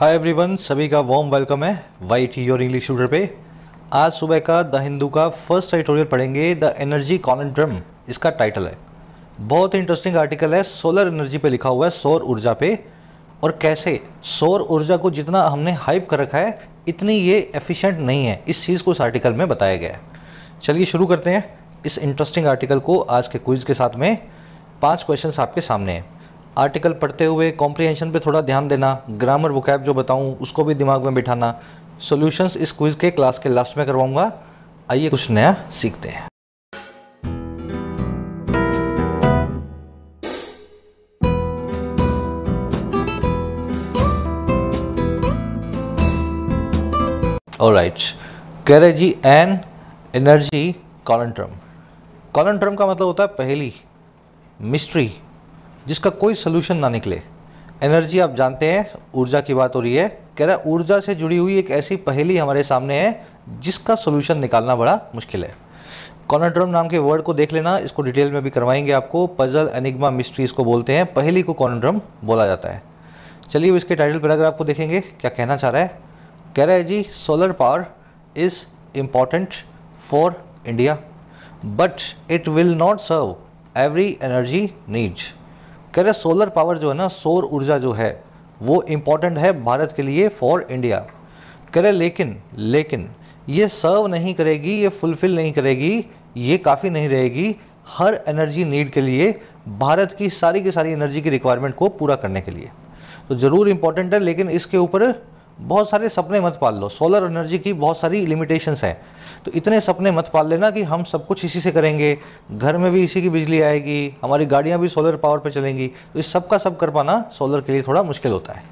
हाय everyone सभी का warm welcome है Y T your English shooter पे आज सुबह का द हिंदू का फर्स्ट एडिटोरियल पढ़ेंगे द एनर्जी कॉनड्रम इसका टाइटल है बहुत इंटरेस्टिंग आर्टिकल है सोलर एनर्जी पे लिखा हुआ है सौर ऊर्जा पे और कैसे सौर ऊर्जा को जितना हमने हाइप कर रखा है इतनी ये एफिशिएंट नहीं है इस चीज़ को इस आर्टिकल में बताया गया है चलिए शुरू करते हैं इस इंटरेस्टिंग आर्टिकल को आज के क्विज़ के साथ में पाँच क्वेश्चन आपके सामने हैं आर्टिकल पढ़ते हुए कॉम्प्रीहेंशन पे थोड़ा ध्यान देना ग्रामर वोकैब जो बताऊँ उसको भी दिमाग में बिठाना सॉल्यूशंस इस क्विज़ के क्लास के लास्ट में करवाऊँगा आइए कुछ नया सीखते हैं और राइट कह रहे जी एन energy conundrum conundrum का मतलब होता है पहली मिस्ट्री जिसका कोई सोल्यूशन ना निकले एनर्जी आप जानते हैं ऊर्जा की बात हो रही है कह रहा है ऊर्जा से जुड़ी हुई एक ऐसी पहेली हमारे सामने है जिसका सोल्यूशन निकालना बड़ा मुश्किल है कॉनाड्रम नाम के वर्ड को देख लेना इसको डिटेल में भी करवाएंगे आपको पजल एनिग्मा मिस्ट्री इसको बोलते हैं पहली को कॉनाड्रम बोला जाता है चलिए इसके टाइटल पैराग्राफ को देखेंगे क्या कहना चाह रहा है कह रहा है जी solar power is important for India but it will not serve every energy needs कह रहे सोलर पावर जो है ना सौर ऊर्जा जो है वो इम्पॉर्टेंट है भारत के लिए फॉर इंडिया कह रहे लेकिन लेकिन ये सर्व नहीं करेगी ये फुलफिल नहीं करेगी ये काफ़ी नहीं रहेगी हर एनर्जी नीड के लिए भारत की सारी की सारी एनर्जी की रिक्वायरमेंट को पूरा करने के लिए तो ज़रूर इम्पॉर्टेंट है लेकिन इसके ऊपर बहुत सारे सपने मत पाल लो सोलर एनर्जी की बहुत सारी लिमिटेशंस हैं तो इतने सपने मत पाल लेना कि हम सब कुछ इसी से करेंगे घर में भी इसी की बिजली आएगी हमारी गाड़ियाँ भी सोलर पावर पर चलेंगी तो इस सब का सब कर पाना सोलर के लिए थोड़ा मुश्किल होता है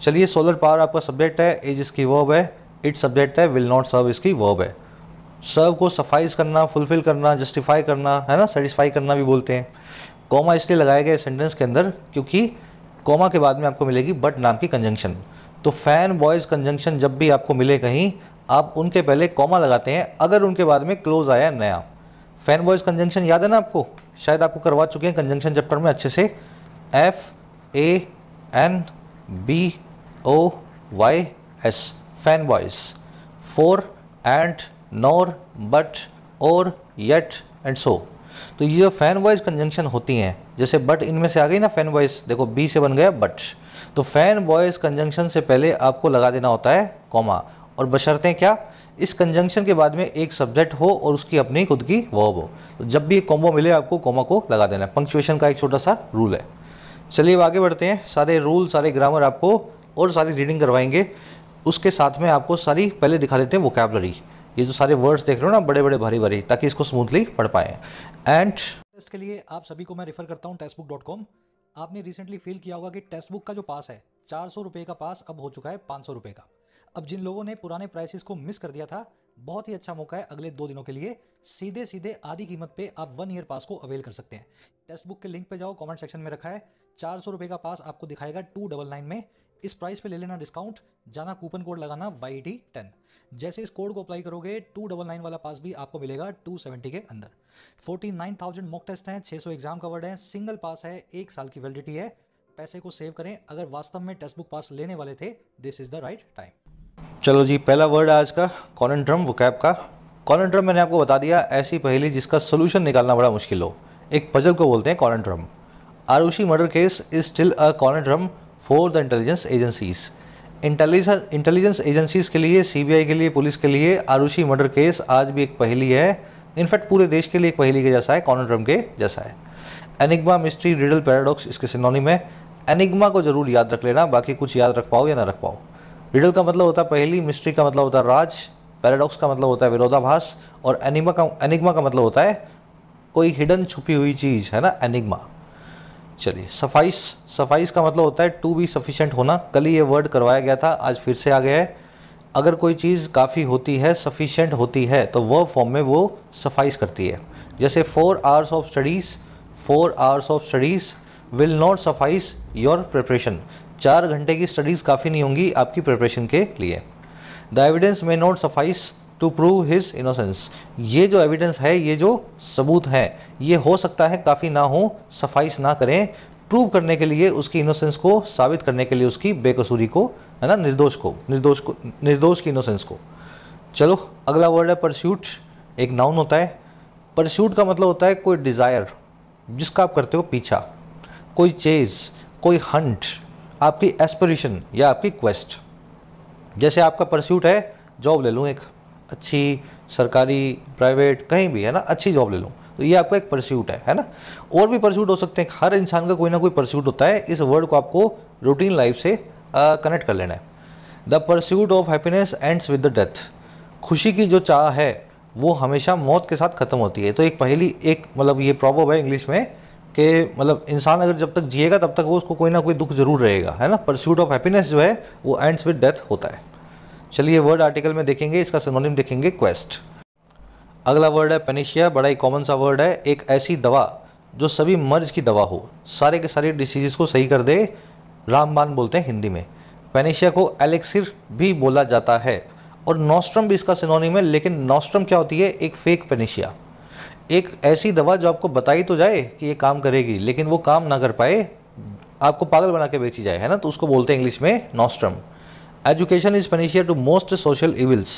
चलिए सोलर पावर आपका सब्जेक्ट है एज इसकी वर्ब है इट सब्जेक्ट है विल नॉट सर्व इसकी वर्ब है सर्व को सफाइस करना फुलफिल करना जस्टिफाई करना है ना सेटिस्फाई करना भी बोलते हैं कॉमा इसलिए लगाया गया सेंटेंस के अंदर क्योंकि कॉमा के बाद में आपको मिलेगी बट नाम की कंजंक्शन तो फ़ैन बॉयज़ कंजंक्शन जब भी आपको मिले कहीं आप उनके पहले कॉमा लगाते हैं अगर उनके बाद में क्लोज आया नया फैन बॉयज़ कंजंक्शन याद है ना आपको शायद आपको करवा चुके हैं कंजंक्शन चैप्टर में अच्छे से F A N B O Y S fan boys for and nor but or yet and so तो ये जो फैन वाइज कंजंक्शन होती हैं जैसे बट इनमें से आ गई ना फैन वाइज देखो बी से बन गया बट तो फैन वॉइस कंजंक्शन से पहले आपको लगा देना होता है कॉमा और बशर्ते क्या इस कंजंक्शन के बाद में एक सब्जेक्ट हो और उसकी अपनी खुद की वह हो तो जब भी एक कॉम्बो मिले आपको कॉमा को लगा देना है पंक्चुएशन का एक छोटा सा रूल है चलिए आगे बढ़ते हैं सारे रूल सारे ग्रामर आपको और सारी रीडिंग करवाएंगे उसके साथ में आपको सारी पहले दिखा देते हैं वोकेबलरी ये जो सारे वर्ड्स देख रहे हो ना बड़े बड़े भारी भरी ताकि इसको स्मूथली पढ़ पाए एंड इसके लिए आप सभी को मैं रेफ़र करता हूँ टेक्स्ट बुक डॉट कॉम आपने रिसेंटली फील किया होगा कि टेक्स्ट बुक का जो पास है चार सौ रुपये का पास अब हो चुका है पाँच सौ रुपये का अब जिन लोगों ने पुराने प्राइसेस को मिस कर दिया था बहुत ही अच्छा मौका है अगले दो दिनों के लिए सीधे सीधे आधी कीमत पे आप वन ईयर पास को अवेल कर सकते हैं टेक्स्ट बुक के लिंक पे जाओ कमेंट सेक्शन में रखा है चार सौ रुपये का पास आपको दिखाएगा टू डबल नाइन में इस प्राइस पे ले लेना डिस्काउंट जाना कूपन कोड लगाना वाई डी टेन जैसे इस कोड को अप्लाई करोगे टू डबल नाइन वाला पास भी आपको मिलेगा टू सेवेंटी के अंदर forty nine thousand mock test हैं छः सौ एग्जाम कवर्ड हैं सिंगल पास है एक साल की वैलिडिटी है पैसे को सेव करें अगर वास्तव में टेक्स्ट बुक पास लेने वाले थे this is the right time चलो जी पहला वर्ड आज का कॉनड्रम ड्रम वुकैप का कॉनड्रम मैंने आपको बता दिया ऐसी पहली जिसका सोल्यूशन निकालना बड़ा मुश्किल हो एक पजल को बोलते हैं conundrum Aarushi murder case is still a conundrum for the intelligence agencies intelligence intelligence agencies के लिए सीबीआई के लिए पुलिस के लिए आरुषि मर्डर केस आज भी एक पहली है इनफैक्ट पूरे देश के लिए एक पहली के जैसा है कॉनोड्रम के जैसा है एनिग्मा मिस्ट्री रिडल पैराडॉक्स इसके सिनोनिम है एनिग्मा को जरूर याद रख लेना बाकी कुछ याद रख पाओ या ना रख पाओ रिडल का मतलब होता है पहली मिस्ट्री का मतलब होता है राज पैराडॉक्स का मतलब होता है विरोधाभास और एनिग्मा का एनिग्मा का मतलब होता है कोई हिडन छुपी हुई चीज़ है ना एनिग्मा चलिए सफाइस सफाइस का मतलब होता है टू बी सफिशेंट होना कल ही ये वर्ड करवाया गया था आज फिर से आ गया है अगर कोई चीज़ काफ़ी होती है सफिशेंट होती है तो वह फॉर्म में वो सफाइस करती है जैसे four hours of studies four hours of studies will not suffice your preparation चार घंटे की स्टडीज़ काफ़ी नहीं होंगी आपकी प्रिपरेशन के लिए the evidence may not suffice to prove his innocence ये जो एविडेंस है ये जो सबूत है ये हो सकता है काफ़ी ना हो सफाइस ना करें प्रूव करने के लिए उसकी इनोसेंस को साबित करने के लिए उसकी बेकसूरी को है ना निर्दोष को निर्दोष को निर्दोष की इनोसेंस को चलो अगला वर्ड है परस्यूट एक नाउन होता है परस्यूट का मतलब होता है कोई डिज़ायर जिसका आप करते हो पीछा कोई चेज कोई हंट आपकी एस्परेशन या आपकी क्वेस्ट जैसे आपका परस्यूट है जॉब ले लूँ एक अच्छी सरकारी प्राइवेट कहीं भी है ना अच्छी जॉब ले लूँ तो ये आपका एक परस्यूट है है ना और भी परस्यूट हो सकते हैं हर इंसान का कोई ना कोई परस्यूट होता है इस वर्ड को आपको रूटीन लाइफ से कनेक्ट कर लेना है the pursuit of happiness ends with the death खुशी की जो चाह है वो हमेशा मौत के साथ ख़त्म होती है तो एक पहली एक मतलब ये प्रॉब्लम है इंग्लिश में कि मतलब इंसान अगर जब तक जिएगा तब तक वो उसको कोई ना कोई दुख जरूर रहेगा है ना परस्यूट ऑफ हैप्पीनेस जो है वो एंड्स विद डेथ होता है चलिए वर्ड आर्टिकल में देखेंगे इसका सिनोनिम देखेंगे क्वेस्ट अगला वर्ड है पेनिशिया बड़ा ही कॉमन सा वर्ड है एक ऐसी दवा जो सभी मर्ज की दवा हो सारे के सारे डिसीजेस को सही कर दे रामबान बोलते हैं हिंदी में पेनिशिया को एलेक्सिर भी बोला जाता है और नोस्ट्रम भी इसका सिनोनिम है लेकिन नोस्ट्रम क्या होती है एक फेक पेनिशिया एक ऐसी दवा जो आपको बताई तो जाए कि ये काम करेगी लेकिन वो काम ना कर पाए आपको पागल बना के बेची जाए है ना तो उसको बोलते हैं इंग्लिश में nostrum education is panacea to most social evils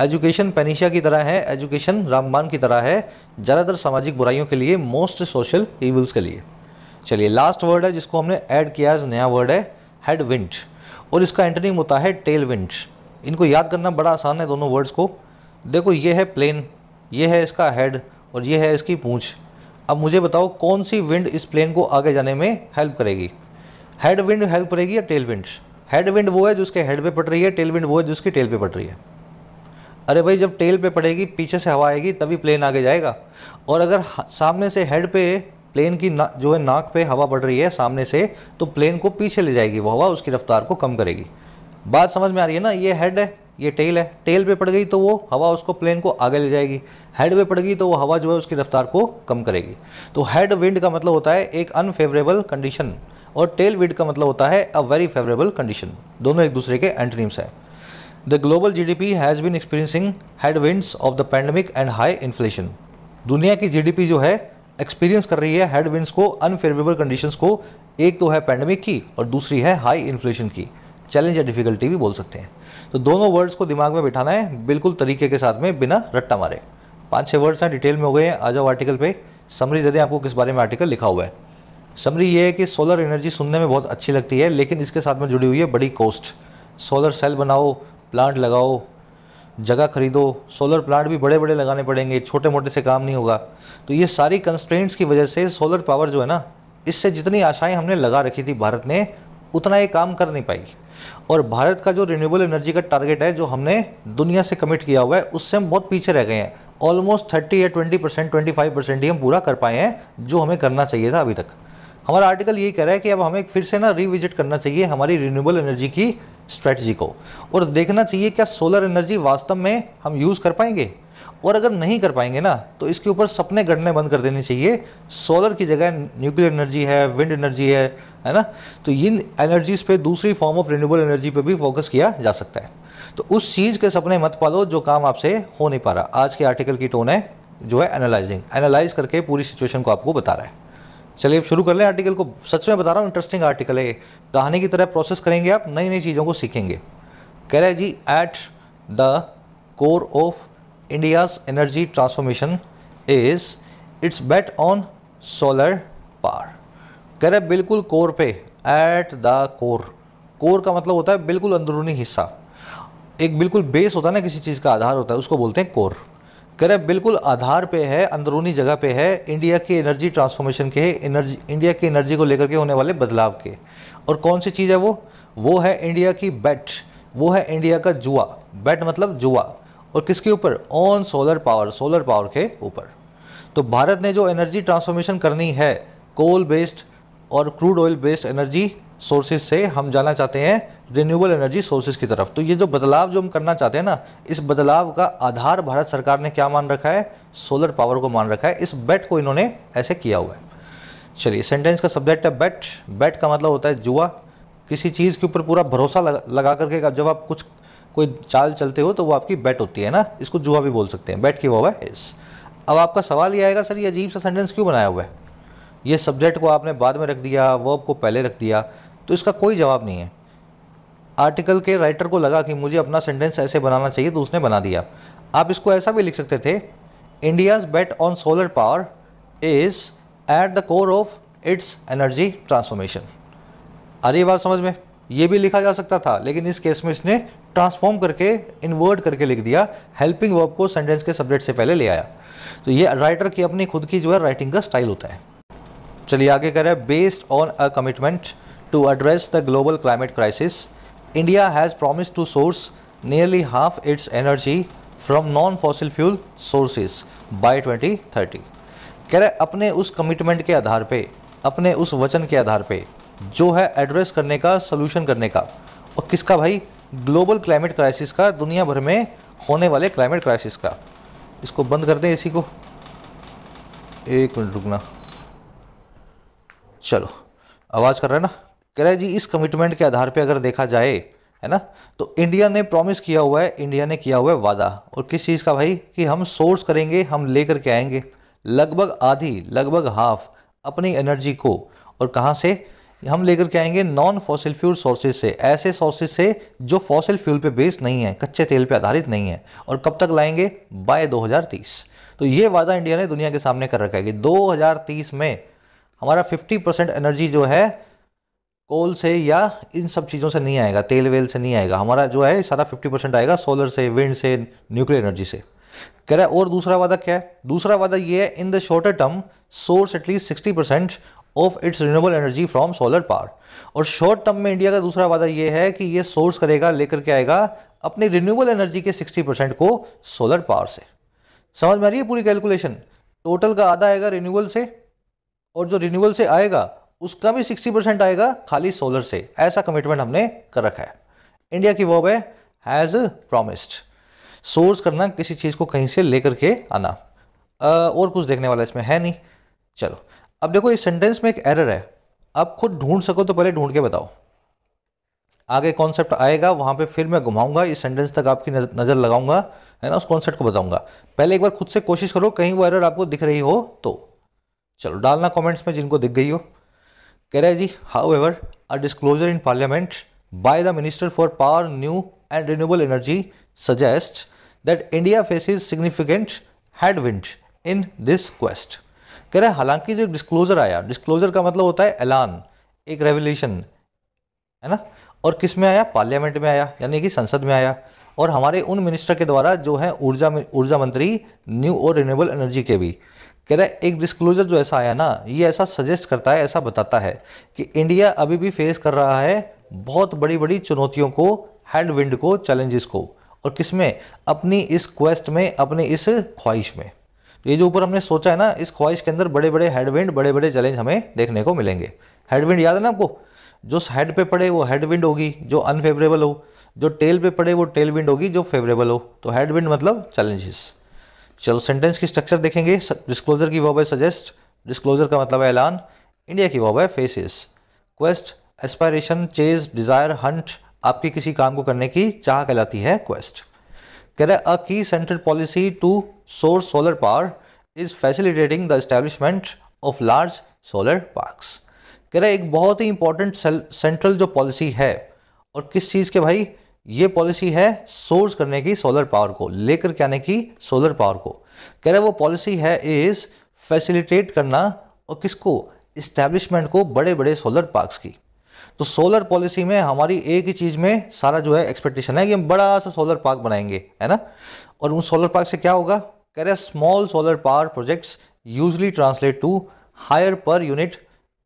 education panacea की तरह है एजुकेशन रामबान की तरह है ज़्यादातर सामाजिक बुराइयों के लिए मोस्ट सोशल इविल्स के लिए चलिए लास्ट वर्ड है जिसको हमने ऐड किया है नया वर्ड है हेड विंट और इसका एंटनिंग होता है टेल विंट इनको याद करना बड़ा आसान है दोनों वर्ड्स को देखो ये है प्लेन ये है इसका हेड और ये है इसकी पूँछ अब मुझे बताओ कौन सी विंड इस प्लेन को आगे जाने में हेल्प करेगी हेड विंड हेल्प करेगी या टेल विंट्स हेड विंड वो है जो उसके हेड पे पड़ रही है टेल विंड वो है जो उसकी टेल पे पड़ रही है अरे भाई जब टेल पे पड़ेगी पीछे से हवा आएगी तभी प्लेन आगे जाएगा और अगर सामने से हेड पे प्लेन की ना जो है नाक पे हवा पड़ रही है सामने से तो प्लेन को पीछे ले जाएगी वो हवा उसकी रफ्तार को कम करेगी बात समझ में आ रही है ना ये हेड है ये टेल है टेल पे पड़ गई तो वो हवा उसको प्लेन को आगे ले जाएगी हेड पे पड़ गई तो वो हवा जो है उसकी रफ्तार को कम करेगी तो हेड विंड का मतलब होता है एक अनफेवरेबल कंडीशन और टेल विड का मतलब होता है अ वेरी फेवरेबल कंडीशन दोनों एक दूसरे के एंटनीम्स हैं the global G D P has been experiencing winds of the pandemic and high inflation दुनिया की जी डी पी जो है एक्सपीरियंस कर रही है विंड्स को अनफेवरेबल कंडीशंस को एक तो है पैंडमिक की और दूसरी है हाई इन्फ्लेशन की चैलेंज या डिफिकल्टी भी बोल सकते हैं तो दोनों वर्ड्स को दिमाग में बिठाना है बिल्कुल तरीके के साथ में बिना रट्टा मारे पाँच छः वर्ड्स हैं डिटेल में हो गए हैं आ जाओ आर्टिकल पे समरी दे दें आपको किस बारे में आर्टिकल लिखा हुआ है समरी ये है कि सोलर एनर्जी सुनने में बहुत अच्छी लगती है लेकिन इसके साथ में जुड़ी हुई है बड़ी कॉस्ट सोलर सेल बनाओ प्लांट लगाओ जगह खरीदो सोलर प्लांट भी बड़े बड़े लगाने पड़ेंगे छोटे मोटे से काम नहीं होगा तो ये सारी कंस्ट्रेंट्स की वजह से सोलर पावर जो है ना इससे जितनी आशाएं हमने लगा रखी थी भारत ने उतना ये काम कर नहीं पाई और भारत का जो रिन्यूएबल एनर्जी का टारगेट है जो हमने दुनिया से कमिट किया हुआ है उससे हम बहुत पीछे रह गए हैं ऑलमोस्ट थर्टी या twenty percent twenty five percent ही हम पूरा कर पाए हैं जो हमें करना चाहिए था अभी तक हमारा आर्टिकल यही कह रहा है कि अब हमें फिर से ना रिविजिट करना चाहिए हमारी रिन्यूएबल एनर्जी की स्ट्रेटजी को और देखना चाहिए क्या सोलर एनर्जी वास्तव में हम यूज़ कर पाएंगे और अगर नहीं कर पाएंगे ना तो इसके ऊपर सपने गढ़ने बंद कर देने चाहिए सोलर की जगह न्यूक्लियर एनर्जी है विंड एनर्जी है है ना तो इन एनर्जीज़ पे दूसरी फॉर्म ऑफ रिन्यूएबल एनर्जी पे भी फोकस किया जा सकता है तो उस चीज़ के सपने मत पालो जो काम आपसे हो नहीं पा रहा आज के आर्टिकल की टोन है जो है एनालाइजिंग एनालाइज करके पूरी सिचुएशन को आपको बता रहा है चलिए शुरू कर लें आर्टिकल को सच में बता रहा हूँ इंटरेस्टिंग आर्टिकल है कहानी की तरह प्रोसेस करेंगे आप नई नई चीज़ों को सीखेंगे कह रहे जी at the core of India's energy transformation is its bet on solar power कह रहे बिल्कुल कोर पे एट द कोर कोर का मतलब होता है बिल्कुल अंदरूनी हिस्सा एक बिल्कुल बेस होता है ना किसी चीज़ का आधार होता है उसको बोलते हैं कोर करें बिल्कुल आधार पे है अंदरूनी जगह पे है इंडिया की एनर्जी ट्रांसफॉर्मेशन के एनर्जी इंडिया की एनर्जी को लेकर के होने वाले बदलाव के और कौन सी चीज़ है वो वो है इंडिया की बैट वो है इंडिया का जुआ बैट मतलब जुआ और किसके ऊपर on solar power solar power के ऊपर तो भारत ने जो एनर्जी ट्रांसफॉर्मेशन करनी है कोल बेस्ड और crude oil based energy sources से हम जाना चाहते हैं रिन्यूएबल एनर्जी सोर्सेज की तरफ तो ये जो बदलाव जो हम करना चाहते हैं ना इस बदलाव का आधार भारत सरकार ने क्या मान रखा है सोलर पावर को मान रखा है इस बेट को इन्होंने ऐसे किया हुआ है चलिए सेंटेंस का सब्जेक्ट है बेट बेट का मतलब होता है जुआ किसी चीज़ के ऊपर पूरा भरोसा लगा, लगा करके जब आप कुछ कोई चाल चलते हो तो वो आपकी बैट होती है ना इसको जुआ भी बोल सकते हैं बैट किया हुआ है इस अब आपका सवाल ये आएगा सर ये अजीब सा सेंटेंस क्यों बनाया हुआ है ये सब्जेक्ट को आपने बाद में रख दिया वर्ब को पहले रख दिया तो इसका कोई जवाब नहीं है आर्टिकल के राइटर को लगा कि मुझे अपना सेंटेंस ऐसे बनाना चाहिए तो उसने बना दिया आप इसको ऐसा भी लिख सकते थे India's bet on solar power is at the core of its energy transformation आ रही बात समझ में ये भी लिखा जा सकता था लेकिन इस केस में इसने ट्रांसफॉर्म करके इन्वर्ट करके लिख दिया हेल्पिंग वर्ब को सेंटेंस के सब्जेक्ट से पहले ले आया तो ये राइटर की अपनी खुद की जो है राइटिंग का स्टाइल होता है चलिए आगे करें based on a commitment to address the global climate crisis, India has promised to source nearly half its energy from non-fossil fuel sources by 2030. कह रहे अपने उस कमिटमेंट के आधार पे अपने उस वचन के आधार पे जो है एड्रेस करने का सोल्यूशन करने का और किसका भाई ग्लोबल क्लाइमेट क्राइसिस का दुनिया भर में होने वाले क्लाइमेट क्राइसिस का इसको बंद कर दें इसी को एक मिनट रुकना चलो आवाज़ कर रहे हैं ना कह रहे जी इस कमिटमेंट के आधार पे अगर देखा जाए है ना तो इंडिया ने प्रॉमिस किया हुआ है इंडिया ने किया हुआ है वादा और किस चीज़ का भाई कि हम सोर्स करेंगे हम लेकर के आएंगे लगभग आधी लगभग हाफ अपनी एनर्जी को और कहाँ से हम लेकर के आएंगे नॉन फॉसिल फ्यूल सोर्सेज से ऐसे सोर्सेज से जो फॉसिल फ्यूल पे बेस्ड नहीं है कच्चे तेल पे आधारित नहीं है और कब तक लाएंगे बाय 2030 तो ये वादा इंडिया ने दुनिया के सामने कर रखा है कि 2030 में हमारा 50 परसेंट एनर्जी जो है कोल से या इन सब चीज़ों से नहीं आएगा तेल वेल से नहीं आएगा हमारा जो है सारा फिफ्टी परसेंट आएगा सोलर से विंड से न्यूक्लियर एनर्जी से कह रहा है और दूसरा वादा क्या है दूसरा वादा ये है in the shorter term source at least sixty percent of its renewable energy from solar power और शॉर्ट टर्म में इंडिया का दूसरा वादा ये है कि ये सोर्स करेगा लेकर के आएगा अपने रिन्यूएबल एनर्जी के सिक्सटी परसेंट को सोलर पावर से समझ में आ रही है पूरी कैलकुलेशन टोटल का आधा आएगा रिन्यूएबल से और जो रिन्यूअल से आएगा उसका भी सिक्सटी परसेंट आएगा खाली सोलर से ऐसा कमिटमेंट हमने कर रखा है इंडिया की वर्ब है हैज़ प्रोमिस्ड सोर्स करना किसी चीज़ को कहीं से लेकर के आना आ, और कुछ देखने वाला इसमें है नहीं चलो अब देखो इस सेंटेंस में एक एरर है आप खुद ढूंढ सको तो पहले ढूंढ के बताओ आगे कॉन्सेप्ट आएगा वहां पे फिर मैं घुमाऊंगा इस सेंटेंस तक आपकी नज़र लगाऊंगा है ना उस कॉन्सेप्ट को बताऊंगा पहले एक बार खुद से कोशिश करो कहीं वो एरर आपको दिख रही हो तो चलो डालना कमेंट्स में जिनको दिख गई हो कह रहे जी however a disclosure in parliament by the minister for power new and renewable energy suggest that India faces significant headwind in this quest कह रहे हैं हालांकि जो डिस्क्लोजर आया डिस्क्लोजर का मतलब होता है ऐलान एक रेवल्यूशन है ना और किस में आया पार्लियामेंट में आया यानी कि संसद में आया और हमारे उन मिनिस्टर के द्वारा जो है ऊर्जा ऊर्जा मंत्री न्यू और रिन्यूएबल एनर्जी के भी कह रहा है एक डिस्क्लोजर जो ऐसा आया ना ये ऐसा सजेस्ट करता है ऐसा बताता है कि इंडिया अभी भी फेस कर रहा है बहुत बड़ी बड़ी चुनौतियों को हैंड विंड को चैलेंजेस को और किस में अपनी इस क्वेस्ट में अपनी इस ख्वाहिश में तो ये जो ऊपर हमने सोचा है ना इस ख्वाहिश के अंदर बड़े बड़े हेडविंड बड़े बड़े चैलेंज हमें देखने को मिलेंगे हेडविंड याद है ना आपको जो हेड पे पड़े वो हेडविंड होगी जो अनफेवरेबल हो जो टेल पे पड़े वो टेल विंड होगी जो फेवरेबल हो तो हेडविंड मतलब चैलेंजेस चलो सेंटेंस की स्ट्रक्चर देखेंगे डिस्क्लोजर की वॉब है सजेस्ट डिस्क्लोजर का मतलब है ऐलान इंडिया की वॉब है faces quest aspiration chase desire hunt आपके किसी काम को करने की चाह कहलाती है क्वेस्ट कह रहा है a key central policy to source solar power is facilitating the establishment of large solar parks कह रहे एक बहुत ही इंपॉर्टेंट सेंट्रल जो पॉलिसी है और किस चीज़ के भाई ये पॉलिसी है सोर्स करने की सोलर पावर को लेकर के आने की सोलर पावर को कह रहे वो पॉलिसी है इज फैसिलिटेट करना और किसको इस्टेब्लिशमेंट को बड़े बड़े सोलर पार्क्स की तो सोलर पॉलिसी में हमारी एक ही चीज़ में सारा जो है एक्सपेक्टेशन है कि हम बड़ा सा सोलर पार्क बनाएंगे है ना और उन सोलर पार्क से क्या होगा कह रहे small solar power projects usually translate to higher per unit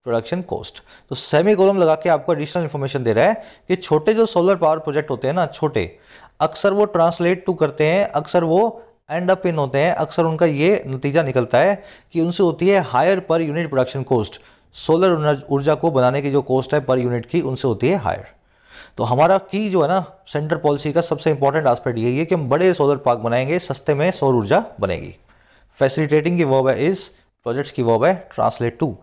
production cost तो सेमी कॉलम लगा के आपको एडिशनल इन्फॉर्मेशन दे रहा है कि छोटे जो सोलर पावर प्रोजेक्ट होते हैं ना छोटे अक्सर वो ट्रांसलेट टू करते हैं अक्सर वो एंड अप इन होते हैं अक्सर उनका ये नतीजा निकलता है कि उनसे होती है higher per unit production cost solar ऊर्जा को बनाने की जो कॉस्ट है पर यूनिट की उनसे होती है हायर तो हमारा की जो है ना सेंट्रल पॉलिसी का सबसे इंपॉर्टेंट आस्पेक्ट यही है कि हम बड़े सोलर पार्क बनाएंगे सस्ते में सौर ऊर्जा बनेगी फैसिलिटेटिंग की वर्ब है इस प्रोजेक्ट्स की वर्ब है ट्रांसलेट टू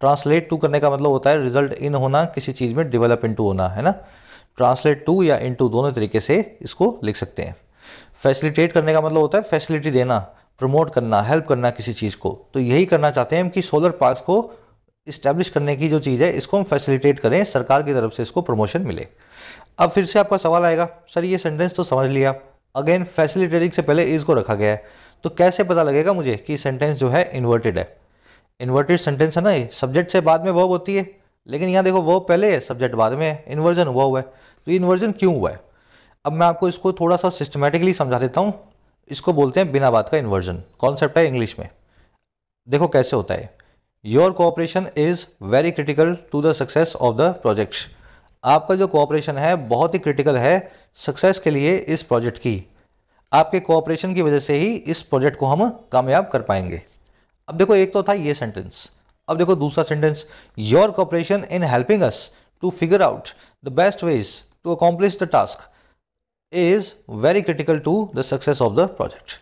ट्रांसलेट टू करने का मतलब होता है रिजल्ट इन होना किसी चीज़ में डेवलप इन होना है ना ट्रांसलेट टू या इन टू दोनों तरीके से इसको लिख सकते हैं फैसिलिटेट करने का मतलब होता है फैसिलिटी देना प्रमोट करना हेल्प करना किसी चीज़ को तो यही करना चाहते हैं हम कि सोलर पार्क को इस्टेब्लिश करने की जो चीज़ है इसको हम फैसिलिटेट करें सरकार की तरफ से इसको प्रमोशन मिले अब फिर से आपका सवाल आएगा सर ये सेंटेंस तो समझ लिया अगेन फैसिलिटेटिंग से पहले इसको रखा गया है तो कैसे पता लगेगा मुझे कि सेंटेंस जो है इन्वर्टेड है इन्वर्टेड सेंटेंस है ना ये सब्जेक्ट से बाद में वर्ब होती है लेकिन यहाँ देखो वर्ब पहले है सब्जेक्ट बाद में है इन्वर्जन हुआ हुआ है तो ये इन्वर्जन क्यों हुआ है अब मैं आपको इसको थोड़ा सा सिस्टमेटिकली समझा देता हूँ इसको बोलते हैं बिना बात का इन्वर्जन कॉन्सेप्ट है इंग्लिश में देखो कैसे होता है your cooperation is very critical to the success of the project आपका जो कोऑपरेशन है बहुत ही क्रिटिकल है सक्सेस के लिए इस प्रोजेक्ट की आपके कोऑपरेशन की वजह से ही इस प्रोजेक्ट को हम कामयाब कर पाएंगे अब देखो एक तो था ये सेंटेंस अब देखो दूसरा sentence your cooperation in helping us to figure out the best ways to accomplish the task is very critical to the success of the project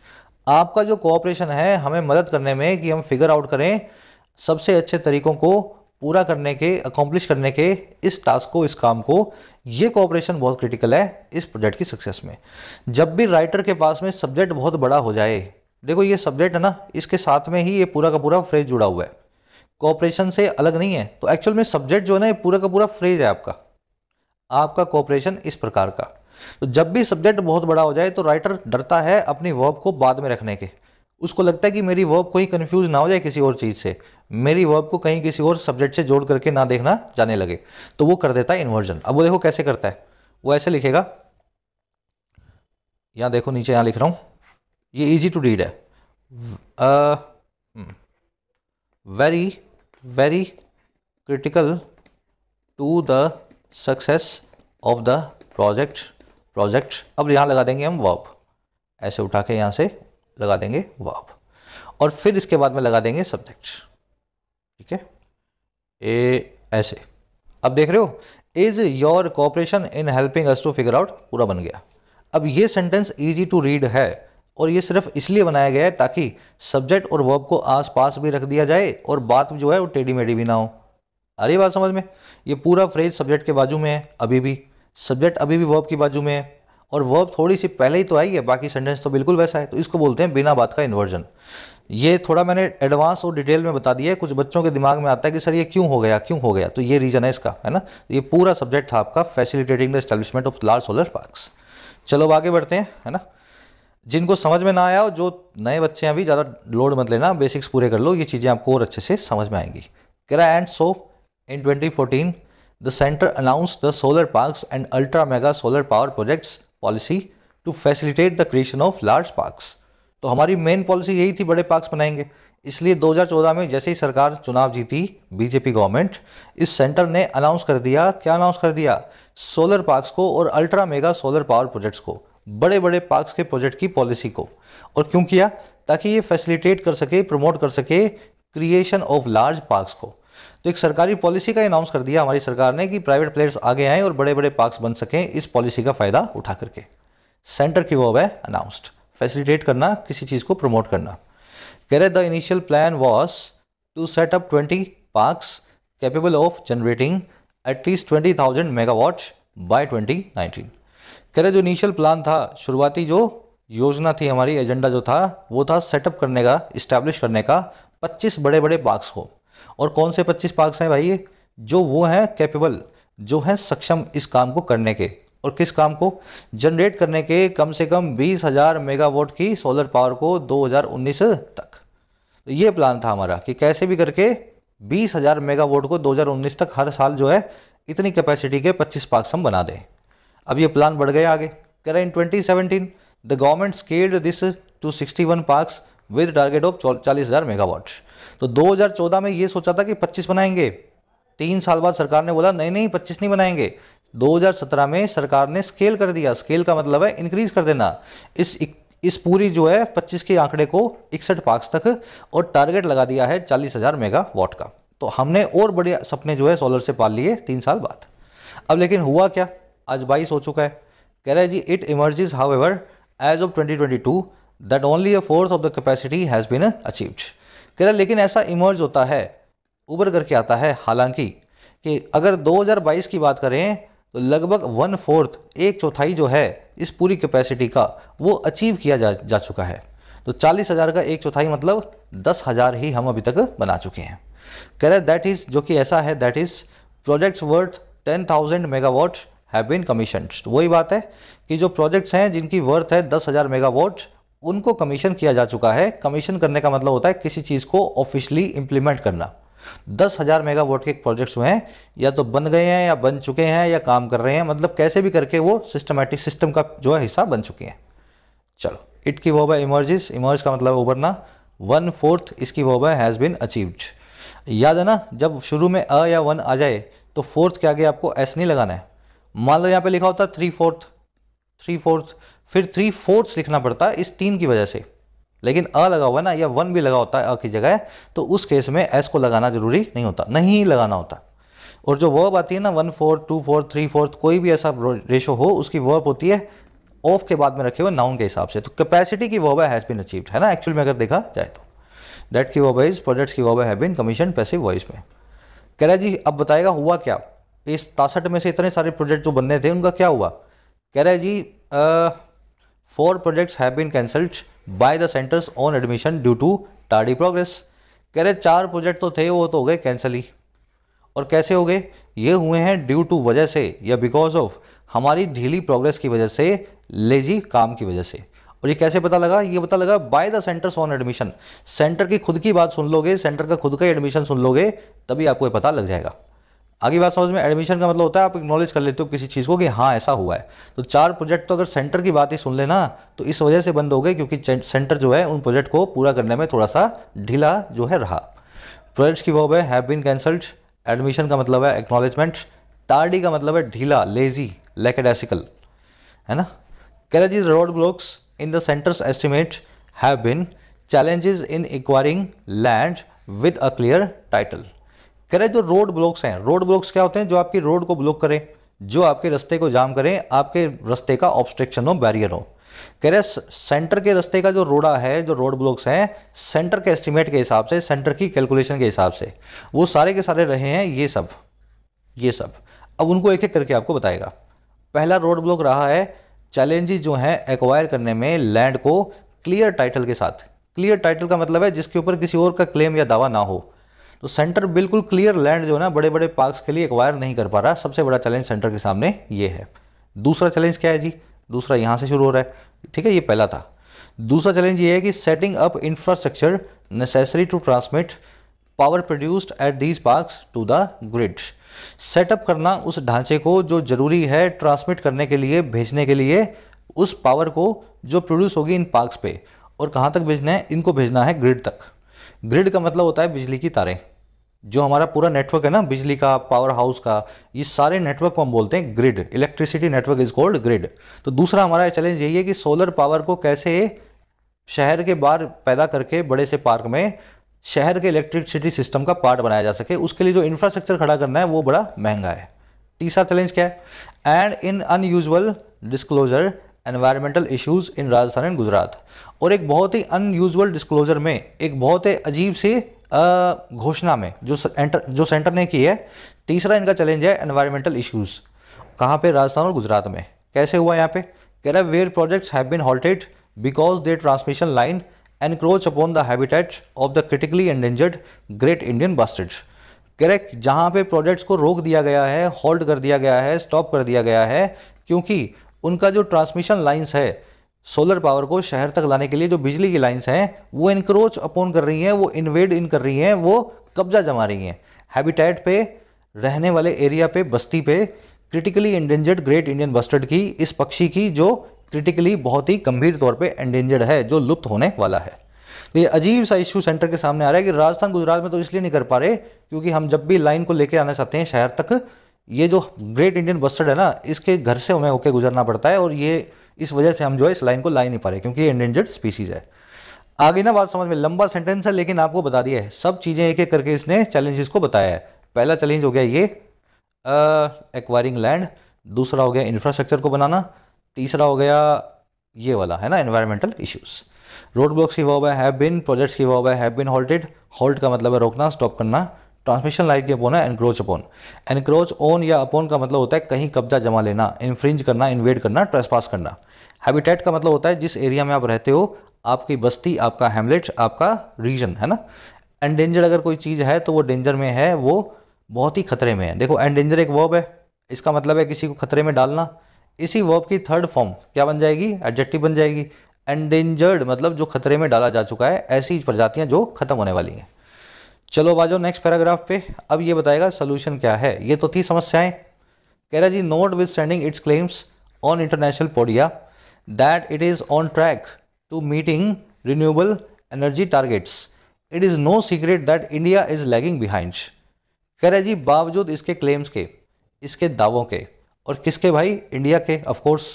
आपका जो कोऑपरेशन है हमें मदद करने में कि हम फिगर आउट करें सबसे अच्छे तरीकों को पूरा करने के अकॉम्प्लिश करने के इस टास्क को इस काम को ये कोऑपरेशन बहुत क्रिटिकल है इस प्रोजेक्ट की सक्सेस में जब भी राइटर के पास में सब्जेक्ट बहुत बड़ा हो जाए देखो ये सब्जेक्ट है ना इसके साथ में ही ये पूरा का पूरा फ्रेज जुड़ा हुआ है कॉपरेशन से अलग नहीं है तो एक्चुअल में सब्जेक्ट जो है ना ये पूरा का पूरा फ्रेज है आपका आपका कॉपरेशन इस प्रकार का तो जब भी सब्जेक्ट बहुत बड़ा हो जाए तो राइटर डरता है अपनी वर्ब को बाद में रखने के उसको लगता है कि मेरी वर्ब कोई कन्फ्यूज ना हो जाए किसी और चीज़ से मेरी वर्ब को कहीं किसी और सब्जेक्ट से जोड़ करके ना देखना जाने लगे तो वो कर देता है इन्वर्जन अब वो देखो कैसे करता है वो ऐसे लिखेगा यहाँ देखो नीचे यहाँ लिख रहा हूँ ये इजी टू रीड है very very critical to the success of the project project अब यहाँ लगा देंगे हम वॉप ऐसे उठा के यहाँ से लगा देंगे वॉप और फिर इसके बाद में लगा देंगे सब्जेक्ट ठीक है ए ऐसे अब देख रहे हो is your cooperation in helping us to figure out पूरा बन गया अब ये सेंटेंस इजी टू रीड है और ये सिर्फ इसलिए बनाया गया है ताकि सब्जेक्ट और वर्ब को आस पास भी रख दिया जाए और बात जो है वो टेढ़ी मेढ़ी भी ना हो अरे बात समझ में ये पूरा फ्रेज सब्जेक्ट के बाजू में है अभी भी सब्जेक्ट अभी भी वर्ब की बाजू में है और वर्ब थोड़ी सी पहले ही तो आई है बाकी सेंटेंस तो बिल्कुल वैसा है तो इसको बोलते हैं बिना बात का इन्वर्जन ये थोड़ा मैंने एडवांस और डिटेल में बता दिया है कुछ बच्चों के दिमाग में आता है कि सर ये क्यों हो गया क्यों हो गया तो ये रीज़न है इसका है ना ये पूरा सब्जेक्ट था आपका facilitating the establishment of large solar parks चलो अब आगे बढ़ते हैं है ना जिनको समझ में ना आया हो जो नए बच्चे हैं अभी ज़्यादा लोड मत लेना बेसिक्स पूरे कर लो ये चीज़ें आपको और अच्छे से समझ में आएंगी करा and so in 2014 the centre announce the solar parks and ultra mega solar power projects policy to facilitate the creation of large parks तो हमारी मेन पॉलिसी यही थी बड़े पार्क्स बनाएंगे इसलिए 2014 में जैसे ही सरकार चुनाव जीती बीजेपी गवर्नमेंट इस सेंटर ने अनाउंस कर दिया क्या अनाउंस कर दिया सोलर पार्क्स को और ultra mega solar power projects को बड़े बड़े पार्क्स के प्रोजेक्ट की पॉलिसी को और क्यों किया ताकि ये फैसिलिटेट कर सके प्रमोट कर सके क्रिएशन ऑफ लार्ज पार्क्स को तो एक सरकारी पॉलिसी का अनाउंस कर दिया हमारी सरकार ने कि प्राइवेट प्लेयर्स आगे आएँ और बड़े बड़े पार्क्स बन सकें इस पॉलिसी का फ़ायदा उठा करके सेंटर की वो है अनाउंस्ड फैसिलिटेट करना किसी चीज़ को प्रमोट करना कह रहे the initial plan was to set up twenty parks capable of generating at least twenty thousand megawatt by twenty nineteen कह रहे जो इनिशियल प्लान था शुरुआती जो योजना थी हमारी एजेंडा जो था वो था सेटअप करने का इस्टेब्लिश करने का 25 बड़े बड़े पार्क्स को और कौन से 25 पार्क्स हैं भाई जो वो हैं कैपेबल जो हैं सक्षम इस काम को करने के और किस काम को जनरेट करने के कम से कम बीस हज़ार मेगावाट की सोलर पावर को 2019 तक तो ये प्लान था हमारा कि कैसे भी करके बीस हज़ार मेगावाट को 2019 तक हर साल जो है इतनी कैपेसिटी के 25 पार्क्स हम बना दें अब ये प्लान बढ़ गया आगे कह रहे हैं in seventeen the government scaled this to one parks with target of चालीस हज़ार मेगावाट तो 2014 में ये सोचा था कि 25 बनाएंगे तीन साल बाद सरकार ने बोला नहीं नहीं 25 नहीं बनाएंगे 2017 में सरकार ने स्केल कर दिया स्केल का मतलब है इंक्रीज कर देना इस इस पूरी जो है 25 के आंकड़े को इकसठ पार्क्स तक और टारगेट लगा दिया है चालीस हज़ार मेगावाट का तो हमने और बड़े सपने जो है सोलर से पाल लिए तीन साल बाद अब लेकिन हुआ क्या आज बाईस हो चुका है कह रहे हैं जी it emerges however as of twenty twenty two that only a fourth of the capacity has been achieved कह रहे लेकिन ऐसा इमर्ज होता है उबर करके आता है हालांकि कि अगर 2022 की बात करें तो लगभग वन फोर्थ एक चौथाई जो है इस पूरी कैपेसिटी का वो अचीव किया जा जा चुका है तो चालीस हज़ार का एक चौथाई मतलब दस हज़ार ही हम अभी तक बना चुके हैं कह रहे दैट इज़ जो कि ऐसा है that is projects worth ten thousand megawatt have been commission वही बात है कि जो प्रोजेक्ट्स हैं जिनकी वर्थ है दस हज़ार मेगावॉट उनको कमीशन किया जा चुका है कमीशन करने का मतलब होता है किसी चीज़ को ऑफिशियली इम्प्लीमेंट करना दस हज़ार मेगावॉट के प्रोजेक्ट्स हुए हैं या तो बन गए हैं या बन चुके हैं या काम कर रहे हैं मतलब कैसे भी करके वो सिस्टमेटिक सिस्टम का जो है हिस्सा बन चुके हैं चलो इट की वो है इमर्जिस इमर्ज का मतलब उभरना वन फोर्थ इसकी वो बाय हैज़ बीन अचीव्ड याद है ना जब शुरू में अ या वन आ जाए तो फोर्थ के आगे आपको एस नहीं लगाना है मान लो यहाँ पे लिखा होता थ्री फोर्थ थ्री फोर्थ फिर थ्री फोर्थ लिखना पड़ता है इस तीन की वजह से लेकिन अ लगा हुआ है ना या वन भी लगा होता है अ की जगह तो उस केस में एस को लगाना जरूरी नहीं होता नहीं लगाना होता और जो वर्ब आती है ना one fourth two fourth three fourth कोई भी ऐसा रेशो हो उसकी वर्ब होती है ऑफ के बाद में रखे हुए नाउन के हिसाब से तो कैपेसिटी की वर्ब हैज़ बिन अचीव्ड है ना एक्चुअल में अगर देखा जाए तो डेट की वर्ब इज प्रोडक्ट्स की verb have been commission passive voice में कह रहा जी अब बताएगा हुआ क्या इस तासठ में से इतने सारे प्रोजेक्ट जो बनने थे उनका क्या हुआ कह रहे जी four projects have been cancelled by the centres on admission due to टाडी प्रोग्रेस कह रहे चार प्रोजेक्ट तो थे वो तो हो गए कैंसिल ही और कैसे हो गए ये हुए हैं ड्यू टू वजह से या बिकॉज ऑफ हमारी ढीली प्रोग्रेस की वजह से लेजी काम की वजह से और ये कैसे पता लगा ये पता लगा by the centres on admission centre की खुद की बात सुन लोगे सेंटर का खुद का एडमिशन सुन लोगे तभी आपको पता लग जाएगा आगे बात समझ में एडमिशन का मतलब होता है आप एक्नोलेज कर लेते हो किसी चीज़ को कि हाँ ऐसा हुआ है तो चार प्रोजेक्ट तो अगर सेंटर की बात ही सुन लेना तो इस वजह से बंद हो गए क्योंकि सेंटर जो है उन प्रोजेक्ट को पूरा करने में थोड़ा सा ढीला जो है रहा प्रोजेक्ट्स की वॉब हैव बीन कैंसल्ड एडमिशन का मतलब है एक्नॉलेजमेंट टार्डी का मतलब है ढीला लेजी लेकेडेसिकल है ना कैलेज road blocks in the centres estimate have been challenges in acquiring land with a clear title कह रहे जो रोड ब्लॉक्स हैं रोड ब्लॉक्स क्या होते हैं जो आपकी रोड को ब्लॉक करें जो आपके रास्ते को जाम करें आपके रास्ते का ऑब्स्ट्रक्शन हो बैरियर हो कह रहे सेंटर के रास्ते का जो रोड़ा है जो रोड ब्लॉक्स हैं सेंटर के एस्टिमेट के हिसाब से सेंटर की कैलकुलेशन के हिसाब से वो सारे के सारे रहे हैं ये सब ये सब अब उनको एक एक करके आपको बताएगा पहला रोड ब्लॉक रहा है चैलेंजेस जो हैं एक्वायर करने में लैंड को क्लियर टाइटल के साथ क्लियर टाइटल का मतलब है जिसके ऊपर किसी और का क्लेम या दावा ना हो तो सेंटर बिल्कुल क्लियर लैंड जो है ना बड़े बड़े पार्क्स के लिए एक्वायर नहीं कर पा रहा सबसे बड़ा चैलेंज सेंटर के सामने ये है दूसरा चैलेंज क्या है जी दूसरा यहाँ से शुरू हो रहा है ठीक है ये पहला था दूसरा चैलेंज ये है कि setting up infrastructure necessary to transmit power produced at these parks to the grid setup करना उस ढांचे को जो जरूरी है ट्रांसमिट करने के लिए भेजने के लिए उस पावर को जो प्रोड्यूस होगी इन पार्क्स पे और कहाँ तक भेजना है इनको भेजना है ग्रिड तक ग्रिड का मतलब होता है बिजली की तारें जो हमारा पूरा नेटवर्क है ना बिजली का पावर हाउस का ये सारे नेटवर्क को हम बोलते हैं grid electricity network is called grid तो दूसरा हमारा चैलेंज यही है कि सोलर पावर को कैसे शहर के बाहर पैदा करके बड़े से पार्क में शहर के इलेक्ट्रिसिटी सिस्टम का पार्ट बनाया जा सके उसके लिए जो इंफ्रास्ट्रक्चर खड़ा करना है वो बड़ा महंगा है तीसरा चैलेंज क्या है and in unusual disclosure environmental issues in Rajasthan and Gujarat और एक बहुत ही अनयूजल डिस्क्लोजर में एक बहुत ही अजीब से घोषणा में जो सेंटर जो सेंटर ने की है तीसरा इनका चैलेंज है एनवायरमेंटल इश्यूज कहाँ पे राजस्थान और गुजरात में कैसे हुआ यहाँ पे कह रहे where projects have been halted because they transmission line encroach upon the habitat of the critically endangered great Indian bustard रहे जहाँ पे प्रोजेक्ट्स को रोक दिया गया है हॉल्ट कर दिया गया है स्टॉप कर दिया गया है क्योंकि उनका जो ट्रांसमिशन लाइन्स है सोलर पावर को शहर तक लाने के लिए जो बिजली की लाइन्स हैं वो इनक्रोच अपोन कर रही हैं वो इन्वेड इन कर रही हैं वो कब्जा जमा रही हैं हैबिटेट पे रहने वाले एरिया पे बस्ती पे critically endangered great Indian bustard की इस पक्षी की जो क्रिटिकली बहुत ही गंभीर तौर पे एंडेंजर्ड है जो लुप्त होने वाला है तो ये अजीब सा इश्यू सेंटर के सामने आ रहा है कि राजस्थान गुजरात में तो इसलिए नहीं कर पा रहे क्योंकि हम जब भी लाइन को लेकर आना चाहते हैं शहर तक ये जो ग्रेट इंडियन बस्टर्ड है ना इसके घर से हमें होके गुजरना पड़ता है और ये इस वजह से हम जो है इस लाइन को ला नहीं पा रहे क्योंकि ये इंडेंजर्ड स्पीसीज है आगे ना बात समझ में लंबा सेंटेंस है लेकिन आपको बता दिया है सब चीज़ें एक एक करके इसने चैलेंजेस को बताया है पहला चैलेंज हो गया ये एक्वायरिंग लैंड दूसरा हो गया इंफ्रास्ट्रक्चर को बनाना तीसरा हो गया ये वाला है ना इन्वायरमेंटल इश्यूज रोड ब्लॉक्स की वॉब हैव बिन प्रोजेक्ट्स की वॉब हैव बिन हॉल्टेड हॉल्ट का मतलब है रोकना स्टॉप करना ट्रांसमिशन लाइट के अपोन है एनक्रोच अपोन एनक्रोच ओन या अपोन का मतलब होता है कहीं कब्जा जमा लेना इन्फ्रिंज करना इन्वेड करना ट्रेसपास करना हैबिटेट का मतलब होता है जिस एरिया में आप रहते हो आपकी बस्ती आपका हेमलेट आपका रीजन है ना एंडेंजर अगर कोई चीज़ है तो वो डेंजर में है वो बहुत ही खतरे में है देखो एंडेंजर एक वर्ब है इसका मतलब है किसी को खतरे में डालना इसी वर्ब की थर्ड फॉर्म क्या बन जाएगी एडजेक्टिव बन जाएगी एंडेंजर्ड मतलब जो खतरे में डाला जा चुका है ऐसी प्रजातियां जो खत्म होने वाली हैं चलो बाजो नेक्स्ट पैराग्राफ पे अब ये बताएगा सोल्यूशन क्या है ये तो थी समस्याएं कह रहा जी notwithstanding its claims on international podia that it is on track to meeting renewable energy targets it is no secret that India is lagging behind कह रहे जी बावजूद इसके क्लेम्स के इसके दावों के और किसके भाई इंडिया के ऑफकोर्स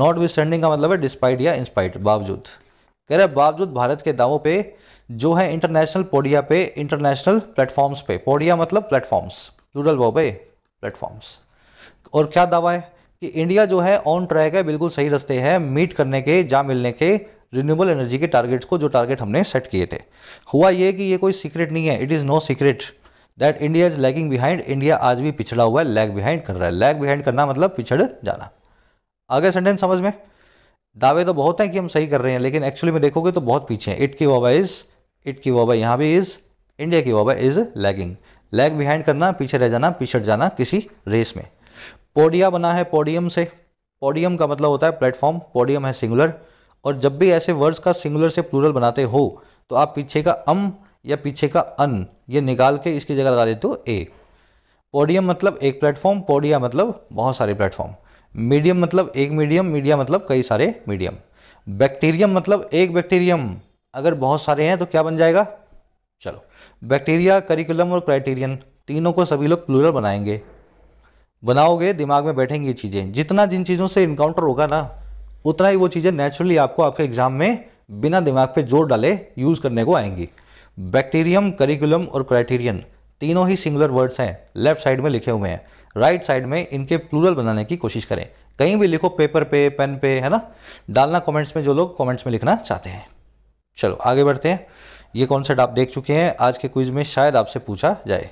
नॉट विद स्टैंडिंग का मतलब है डिस्पाइट या इंस्पाइट बावजूद कह रहे बावजूद भारत के दावों पर जो है इंटरनेशनल पोडिया पे इंटरनेशनल प्लेटफॉर्म्स पे पोडिया मतलब प्लेटफॉर्म्स रूरल वो पे प्लेटफॉर्म्स और क्या दावा है कि इंडिया जो है ऑन ट्रैक है बिल्कुल सही रास्ते हैं मीट करने के जा मिलने के रिन्यूएबल एनर्जी के टारगेट्स को जो टारगेट हमने सेट किए थे हुआ ये कि ये कोई सीक्रेट नहीं है it is no secret that India is lagging behind India आज भी पिछड़ा हुआ है लैग बिहाइंड कर रहा है लैग बिहाइंड करना मतलब पिछड़ जाना आगे सेंटेंस समझ में दावे तो बहुत हैं कि हम सही कर रहे हैं लेकिन एक्चुअली में देखोगे तो बहुत पीछे हैं इट की वाइज इट की वबा यहाँ भी इज़ इंडिया की वबा इज़ लैगिंग लैग बिहाइंड करना पीछे रह जाना पिछड़ जाना किसी रेस में पोडिया बना है पोडियम से पोडियम का मतलब होता है प्लेटफॉर्म पोडियम है सिंगुलर और जब भी ऐसे वर्ड्स का सिंगुलर से प्लूरल बनाते हो तो आप पीछे का अम या पीछे का अन ये निकाल के इसकी जगह लगा देते हो ए पोडियम मतलब एक प्लेटफॉर्म पोडिया मतलब बहुत सारे प्लेटफॉर्म मीडियम मतलब एक मीडियम मीडिया मतलब कई सारे मीडियम बैक्टीरियम मतलब एक बैक्टीरियम अगर बहुत सारे हैं तो क्या बन जाएगा चलो बैक्टीरिया करिकुलम और क्राइटेरियन तीनों को सभी लोग प्लूरल बनाएंगे बनाओगे दिमाग में बैठेंगी ये चीज़ें जितना जिन चीज़ों से इनकाउंटर होगा ना उतना ही वो चीज़ें नेचुरली आपको आपके एग्जाम में बिना दिमाग पे जोर डाले यूज़ करने को आएंगी बैक्टीरियम करिकुलम और क्राइटेरियन तीनों ही सिंगुलर वर्ड्स हैं लेफ्ट साइड में लिखे हुए हैं राइट right साइड में इनके प्लूरल बनाने की कोशिश करें कहीं भी लिखो पेपर पे पेन पे है ना डालना कमेंट्स में जो लोग कमेंट्स में लिखना चाहते हैं चलो आगे बढ़ते हैं ये कॉन्सेप्ट आप देख चुके हैं आज के क्विज में शायद आपसे पूछा जाए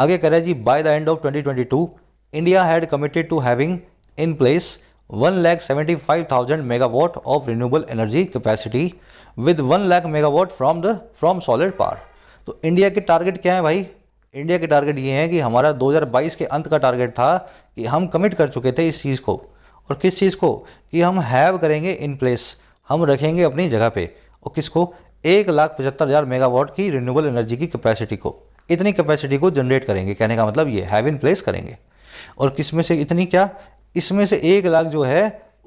आगे करें जी by the end of 2022 India had committed to having in place one lakh seventy five thousand megawatt of renewable energy capacity with one lakh megawatt from the from solar power तो इंडिया के टारगेट क्या है भाई इंडिया के target ये हैं कि हमारा 2022 के अंत का टारगेट था कि हम कमिट कर चुके थे इस चीज़ को और किस चीज़ को कि हम हैव करेंगे इन प्लेस हम रखेंगे अपनी जगह पे और किसको एक लाख पचहत्तर हज़ार मेगावाट की रिन्यूएबल एनर्जी की कैपेसिटी को इतनी कैपेसिटी को जनरेट करेंगे कहने का मतलब ये हैव इन प्लेस करेंगे और किस में से इतनी क्या इसमें से एक लाख जो है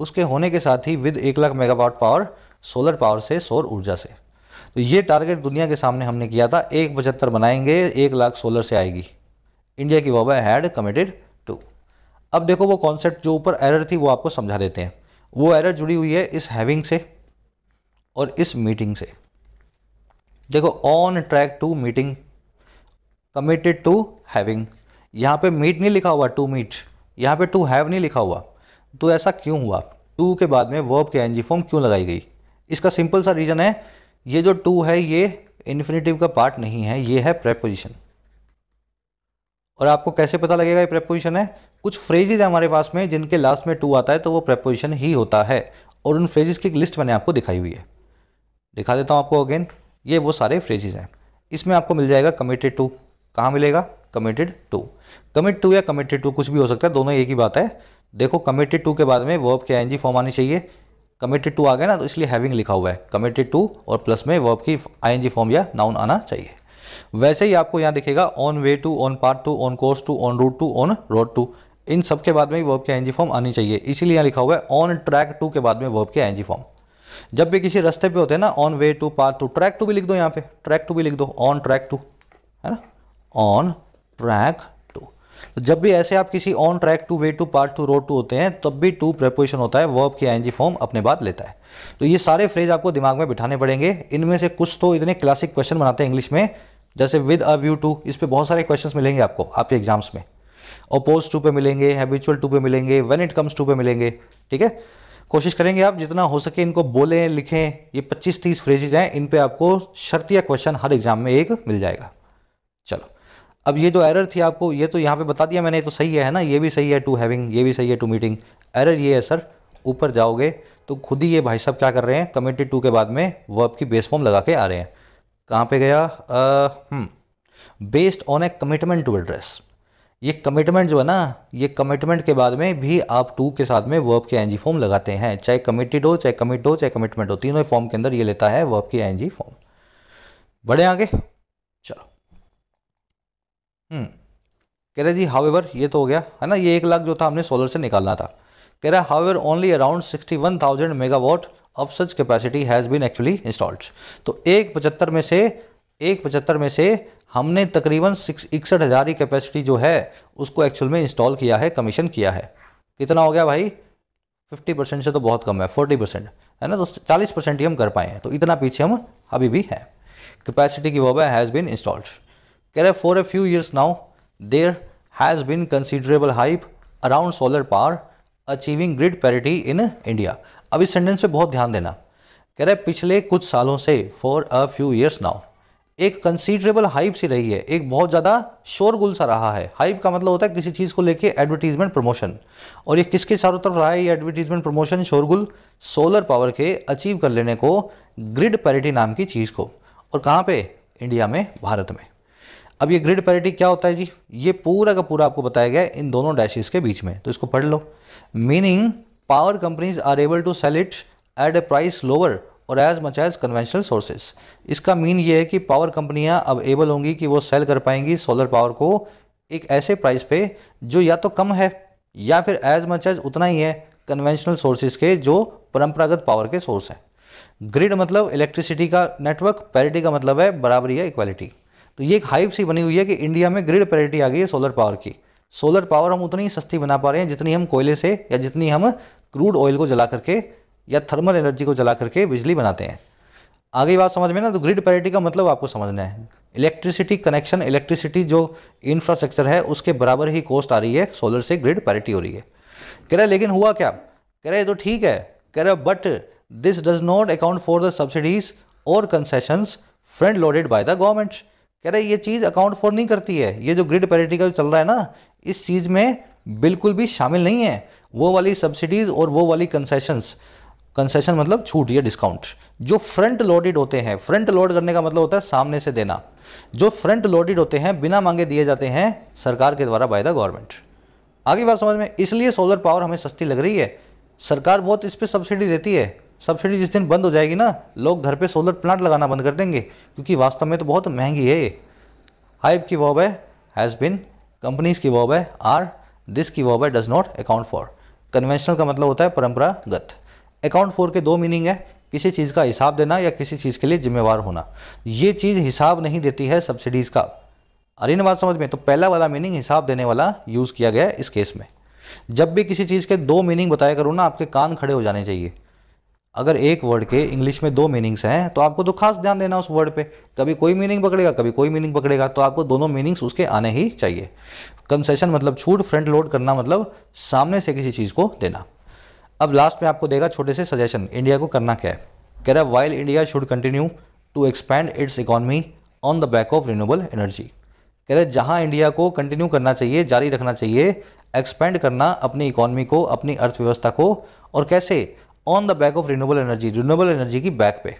उसके होने के साथ ही विद एक lakh megawatt power solar power से सौर ऊर्जा से तो ये टारगेट दुनिया के सामने हमने किया था एक पचहत्तर बनाएंगे एक लाख सोलर से आएगी इंडिया की वाबा हैड कमिटेड टू अब देखो वो कॉन्सेप्ट जो ऊपर एरर थी वो आपको समझा देते हैं वो एरर जुड़ी हुई है इस हैविंग से और इस मीटिंग से देखो on track to meeting committed to having यहाँ पे मीट नहीं लिखा हुआ टू मीट यहाँ पे टू हैव नहीं लिखा हुआ तो ऐसा क्यों हुआ टू के बाद में वर्ब के एनजी फॉर्म क्यों लगाई गई इसका सिंपल सा रीज़न है ये जो टू है ये इन्फिनेटिव का पार्ट नहीं है ये है प्रेपोजिशन और आपको कैसे पता लगेगा ये प्रेपोजिशन है कुछ फ्रेजेज है हमारे पास में जिनके लास्ट में टू आता है तो वो प्रेपोजिशन ही होता है और उन फ्रेजेस की एक लिस्ट मैंने आपको दिखाई हुई है दिखा देता हूँ आपको अगेन ये वो सारे फ्रेजेज हैं इसमें आपको मिल जाएगा कमिटेड टू कहाँ मिलेगा कमिटेड टू कमिट टू या कमिटेड टू कुछ भी हो सकता है दोनों एक ही बात है देखो कमिटेड टू के बाद में वर्ब के आई फॉर्म आनी चाहिए कमिटेड टू आ गया ना तो इसलिए हैविंग लिखा हुआ है कमिटेड टू और प्लस में वर्ब की आई फॉर्म या नाउन आना चाहिए वैसे ही आपको यहाँ दिखेगा on way to on part to on course to on route to on road to इन सब के बाद में वर्ब के आई फॉर्म आनी चाहिए इसीलिए यहाँ लिखा हुआ है ऑन ट्रैक टू के बाद में वर्ब के आई फॉर्म जब भी किसी रास्ते पे होते हैं ना on way to path to track to भी लिख दो यहाँ पे ट्रैक टू भी लिख दो ऑन ट्रैक टू है ना ऑन ट्रैक टू तो जब भी ऐसे आप किसी on track to way to path to road to होते हैं तब भी टू प्रपोजिशन होता है वर्ब की आई फॉर्म अपने बाद लेता है तो ये सारे फ्रेज आपको दिमाग में बिठाने पड़ेंगे इनमें से कुछ तो इतने क्लासिक क्वेश्चन बनाते हैं इंग्लिश में जैसे विद अ व्यू टू इस पर बहुत सारे क्वेश्चन मिलेंगे आपको आपके एग्जाम्स में अपोज टू पे मिलेंगे हैबिचुअल टू पे मिलेंगे व्हेन इट कम्स टू पे मिलेंगे ठीक है कोशिश करेंगे आप जितना हो सके इनको बोलें लिखें ये 25-30 फ्रेजेज हैं इन पे आपको शर्तिया क्वेश्चन हर एग्ज़ाम में एक मिल जाएगा चलो अब ये जो एरर थी आपको ये तो यहाँ पे बता दिया मैंने तो सही है ना ये भी सही है टू हैविंग ये भी सही है टू मीटिंग एरर ये है सर ऊपर जाओगे तो खुद ही ये भाई साहब क्या कर रहे हैं कमेटी टू के बाद में वो आपकी बेस फॉर्म लगा के आ रहे हैं कहाँ पर गया based on a commitment to address ये कमिटमेंट जो है ना ये कमिटमेंट के बाद में भी आप टू के साथ में वर्ब के एनजी फॉर्म लगाते हैं चाहे कमिटेड हो चाहे कमिट हो चाहे कमिटमेंट हो तीनों फॉर्म के अंदर ये लेता है वर्ब की एनजी फॉर्म बढ़े आगे चलो हम्म कह रहे जी हाउ एवर ये तो हो गया है ना ये एक लाख जो था हमने सोलर से निकालना था कह रहा however only around sixty one thousand megawatt of such capacity has been actually installed तो एक पचहत्तर में से एक पचहत्तर में से हमने तकरीबन सिक्स इकसठ हज़ार की कैपेसिटी जो है उसको एक्चुअल में इंस्टॉल किया है कमीशन किया है कितना हो गया भाई फिफ्टी परसेंट से तो बहुत कम है फोर्टी परसेंट है ना तो चालीस परसेंट ही हम कर पाए हैं तो इतना पीछे हम अभी भी हैं कैपेसिटी की वबा हैज़ बीन इंस्टॉल्ड कह रहे for a few years now there has been considerable hype around solar power achieving grid parity in India अब इस सेंटेंस पे बहुत ध्यान देना कह रहे पिछले कुछ सालों से for a few years now एक कंसीडरेबल हाइप सी रही है एक बहुत ज़्यादा शोरगुल सा रहा है हाइप का मतलब होता है किसी चीज़ को लेके एडवर्टीजमेंट प्रमोशन और ये किसके चारों तरफ रहा है ये एडवर्टीजमेंट प्रमोशन शोरगुल सोलर पावर के अचीव कर लेने को ग्रिड पैरिटी नाम की चीज़ को और कहाँ पे इंडिया में भारत में अब ये ग्रिड पैरिटी क्या होता है जी ये पूरा का पूरा आपको बताया गया इन दोनों डैशेज के बीच में तो इसको पढ़ लो meaning power companies are able to sell it at a price lower और as much as conventional sources इसका मीन ये है कि पावर कंपनियां अब एबल होंगी कि वो सेल कर पाएंगी सोलर पावर को एक ऐसे प्राइस पे जो या तो कम है या फिर एज मच एज उतना ही है कन्वेंशनल सोर्सेज के जो परंपरागत पावर के सोर्स हैं ग्रिड मतलब इलेक्ट्रिसिटी का नेटवर्क पैरिटी का मतलब है बराबरी है इक्वालिटी तो ये एक हाइप सी बनी हुई है कि इंडिया में ग्रिड पैरिटी आ गई है सोलर पावर की सोलर पावर हम उतनी सस्ती बना पा रहे हैं जितनी हम कोयले से या जितनी हम क्रूड ऑयल को जला करके या थर्मल एनर्जी को जला करके बिजली बनाते हैं आगे बात समझ में ना तो ग्रिड पैरिटी का मतलब आपको समझना है इलेक्ट्रिसिटी कनेक्शन इलेक्ट्रिसिटी जो इंफ्रास्ट्रक्चर है उसके बराबर ही कॉस्ट आ रही है सोलर से ग्रिड पैरिटी हो रही है कह रहे लेकिन हुआ क्या कह रहे तो ठीक है कह रहे but this does not account for the subsidies और concessions front loaded by the government कह रहे ये चीज़ अकाउंट फॉर नहीं करती है ये जो ग्रिड पैरिटी का चल रहा है ना इस चीज़ में बिल्कुल भी शामिल नहीं है वो वाली सब्सिडीज़ और वो वाली कंसेशंस कंसेशन मतलब छूट या डिस्काउंट जो फ्रंट लोडेड होते हैं फ्रंट लोड करने का मतलब होता है सामने से देना जो फ्रंट लोडेड होते हैं बिना मांगे दिए जाते हैं सरकार के द्वारा बाय द गवर्नमेंट आगे बात समझ में इसलिए सोलर पावर हमें सस्ती लग रही है सरकार बहुत इस पर सब्सिडी देती है सब्सिडी जिस दिन बंद हो जाएगी ना लोग घर पे सोलर प्लांट लगाना बंद कर देंगे क्योंकि वास्तव में तो बहुत महंगी है ये हाइप की वॉब है हैज़ बिन कंपनीज की वॉब है आर दिस की वॉब है does not account for conventional का मतलब होता है परंपरागत अकाउंट फोर के दो मीनिंग है किसी चीज़ का हिसाब देना या किसी चीज़ के लिए जिम्मेवार होना ये चीज़ हिसाब नहीं देती है सब्सिडीज़ का अरे बात समझ में तो पहला वाला मीनिंग हिसाब देने वाला यूज़ किया गया है इस केस में जब भी किसी चीज़ के दो मीनिंग बताया करो ना आपके कान खड़े हो जाने चाहिए अगर एक वर्ड के इंग्लिश में दो मीनिंग्स हैं तो आपको तो खास ध्यान देना उस वर्ड पे कभी कोई मीनिंग पकड़ेगा कभी कोई मीनिंग पकड़ेगा तो आपको दोनों मीनिंग्स उसके आने ही चाहिए कंसेशन मतलब छूट फ्रंट लोड करना मतलब सामने से किसी चीज़ को देना अब लास्ट में आपको देगा छोटे से सजेशन इंडिया को करना क्या है कह रहा है while India should continue to expand its economy on the back of renewable energy कह रहे जहाँ इंडिया को कंटिन्यू करना चाहिए जारी रखना चाहिए एक्सपेंड करना अपनी इकॉनमी को अपनी अर्थव्यवस्था को और कैसे on the back of renewable energy renewable energy की बैक पे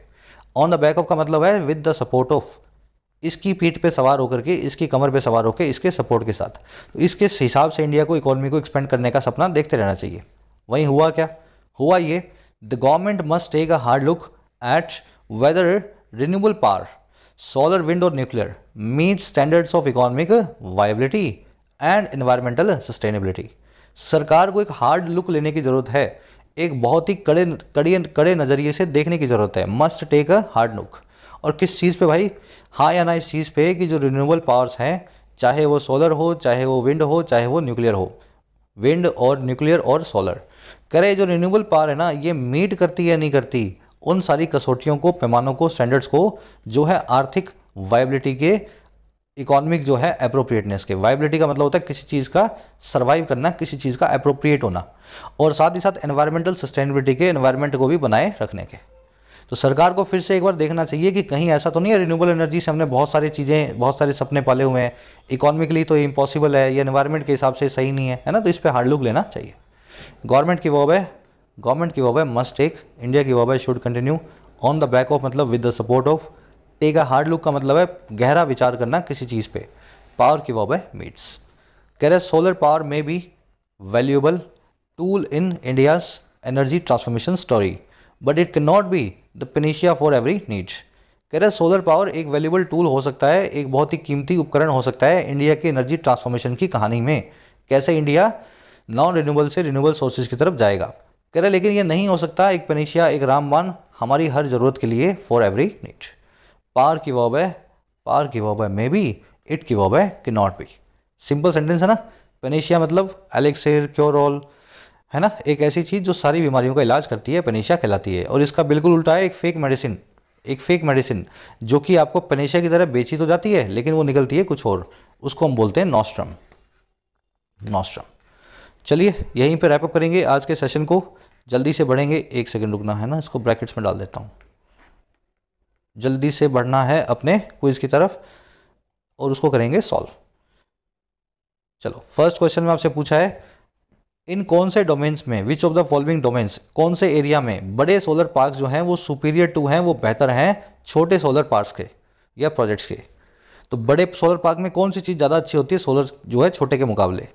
ऑन द बैक ऑफ का मतलब है विद द सपोर्ट ऑफ इसकी पीठ पे सवार होकर के इसकी कमर पे सवार होकर इसके सपोर्ट के साथ तो इसके हिसाब से इंडिया को इकॉनमी को एक्सपेंड करने का सपना देखते रहना चाहिए वहीं हुआ क्या हुआ ये the government must take a hard look at whether renewable power solar wind और nuclear meet standards of economic viability and environmental sustainability सरकार को एक हार्ड लुक लेने की ज़रूरत है एक बहुत ही कड़े कड़ी कड़े नज़रिए से देखने की ज़रूरत है must take a hard look और किस चीज़ पे भाई हाँ या ना इस चीज़ पे कि जो रिन्यूएबल पावर्स हैं चाहे वो सोलर हो चाहे वो विंड हो चाहे वो न्यूक्लियर हो विंड और न्यूक्लियर और सोलर रहे जो रिन्यूबल पावर है ना ये मीट करती है या नहीं करती उन सारी कसौटियों को पैमानों को स्टैंडर्ड्स को जो है आर्थिक वायबिलिटी के इकोनॉमिक जो है अप्रोप्रिएटनेस के वायबिलिटी का मतलब होता है किसी चीज़ का सर्वाइव करना किसी चीज़ का अप्रोप्रिएट होना और साथ ही साथ एनवायरमेंटल सस्टेनेबिलिटी के एनवायरमेंट को भी बनाए रखने के तो सरकार को फिर से एक बार देखना चाहिए कि कहीं ऐसा तो नहीं है रिन्यूबल एनर्जी से हमने बहुत सारी चीज़ें बहुत सारे सपने पाले हुए हैं इकोनॉमिकली तो इम्पॉसिबल है या इन्वायरमेंट के हिसाब से सही नहीं है है ना तो इस पर हार्ड लुक लेना चाहिए गवर्नमेंट की वॉब है गवर्नमेंट की वॉब है मस्ट टेक इंडिया की वॉब है should continue on the back of मतलब with the support of take a hard look का मतलब है गहरा विचार करना किसी चीज़ पे पावर की वॉब है मीट्स कह रहे सोलर पावर में भी valuable tool in India's energy transformation story but it can not be the panacea for every need कह रहे सोलर पावर एक वैल्यूबल टूल हो सकता है एक बहुत ही कीमती उपकरण हो सकता है इंडिया की एनर्जी ट्रांसफॉर्मेशन की कहानी में कैसे इंडिया नॉन रिन्यूबल से रिन्यूबल सोर्सेज की तरफ जाएगा कह रहे लेकिन ये नहीं हो सकता एक पेनिशिया एक रामबान हमारी हर ज़रूरत के लिए फॉर एवरी नीट पार की वॉब है पार की वॉब है मे बी इट की वॉब है कि नॉट बी सिंपल सेंटेंस है ना पेनिशिया मतलब एलेक्सर क्योरोल है ना एक ऐसी चीज़ जो सारी बीमारियों का इलाज करती है पेनिशिया कहलाती है और इसका बिल्कुल उल्टा है एक फेक मेडिसिन एक फेक मेडिसिन जो कि आपको पेनिशिया की तरह बेची तो जाती है लेकिन वो निकलती है कुछ और उसको हम बोलते हैं नॉस्ट्रम नॉस्ट्रम चलिए यहीं पर रैपअप करेंगे आज के सेशन को जल्दी से बढ़ेंगे एक सेकेंड रुकना है ना इसको ब्रैकेट्स में डाल देता हूँ जल्दी से बढ़ना है अपने क्विज़ की तरफ और उसको करेंगे सॉल्व चलो फर्स्ट क्वेश्चन में आपसे पूछा है इन कौन से डोमेन्स में which of the following domains कौन से एरिया में बड़े सोलर पार्क जो हैं वो सुपीरियर टू हैं वो बेहतर हैं छोटे सोलर पार्क्स के या प्रोजेक्ट्स के तो बड़े सोलर पार्क में कौन सी चीज़ ज़्यादा अच्छी होती है सोलर जो है छोटे के मुकाबले